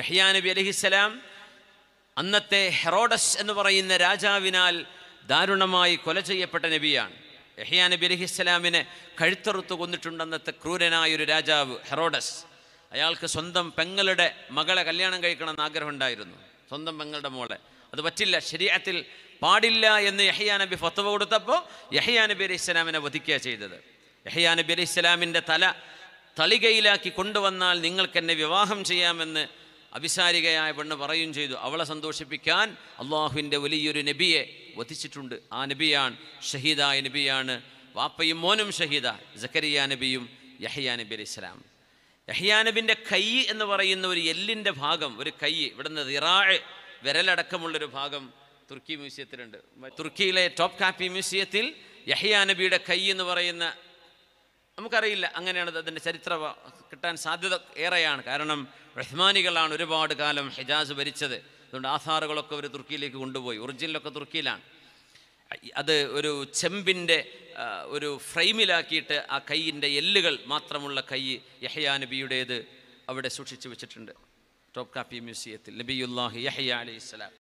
യഹ്യാ നബി അലഹിസ്സലാം അന്നത്തെ ഹെറോഡസ് എന്ന് പറയുന്ന രാജാവിനാൽ ദാരുണമായി കൊല ചെയ്യപ്പെട്ട നബിയാണ് യഹ്യാ നബി അലഹിസ്സലാമിനെ കഴുത്തറുത്ത് കൊന്നിട്ടുണ്ട് അന്നത്തെ ക്രൂരനായ ഒരു രാജാവ് ഹെറോഡസ് അയാൾക്ക് സ്വന്തം പെങ്ങളുടെ മകളെ കല്യാണം കഴിക്കണമെന്ന് ആഗ്രഹമുണ്ടായിരുന്നു സ്വന്തം പെങ്ങളുടെ മോളെ അത് പറ്റില്ല ശരീരത്തിൽ പാടില്ല എന്ന് യഹ്യാ നബി ഫത്തവ കൊടുത്തപ്പോൾ യഹ്യാ നബി അലൈഹി ഇസ്ലാമിനെ വധിക്കുക ചെയ്തത് യഹ്യാ നബി അലൈഹി തല തളികയിലാക്കി കൊണ്ടുവന്നാൽ നിങ്ങൾക്ക് എന്നെ വിവാഹം ചെയ്യാമെന്ന് അവിശാരികയായ പെണ്ണ് പറയും ചെയ്തു അവളെ സന്തോഷിപ്പിക്കാൻ അള്ളാഹുവിൻ്റെ വലിയൊരു നബിയെ വധിച്ചിട്ടുണ്ട് ആ നബിയാണ് ഷഹീദായ നബിയാണ് വാപ്പയും മോനും ഷഹീദ ജക്കരിയ നബിയും യഹിയ നബി അലി ഇസ്ലാം യഹിയ നബിൻ്റെ കൈ എന്ന് പറയുന്ന ഒരു എല്ലിൻ്റെ ഭാഗം ഒരു കൈ ഇവിടുന്ന് ഇറാഴ് വിരലടക്കമുള്ളൊരു ഭാഗം തുർക്കി മ്യൂസിയത്തിലുണ്ട് തുർക്കിയിലെ ടോപ്പ് കാപ്പി മ്യൂസിയത്തിൽ യഹിയ നബിയുടെ കൈ എന്ന് പറയുന്ന നമുക്കറിയില്ല അങ്ങനെയാണ് അതിൻ്റെ ചരിത്ര കിട്ടാൻ സാധ്യത ഏറെയാണ് കാരണം റഹ്മാനികളാണ് ഒരുപാട് കാലം ഹിജാസ് ഭരിച്ചത് അതുകൊണ്ട് ആധാറുകളൊക്കെ അവർ തുർക്കിയിലേക്ക് കൊണ്ടുപോയി ഒറിജിനലൊക്കെ തുർക്കിയിലാണ് അത് ഒരു ചെമ്പിൻ്റെ ഒരു ഫ്രെയിമിലാക്കിയിട്ട് ആ കൈയിൻ്റെ എല്ലുകൾ മാത്രമുള്ള കൈ യഹയാ നബിയുടേത് അവിടെ സൂക്ഷിച്ചു വെച്ചിട്ടുണ്ട് ടോപ്പ് കാപ്പി മ്യൂസിയത്തിൽ നബിയുല്ലാഹി യഹ്യ ഇസ്ലാം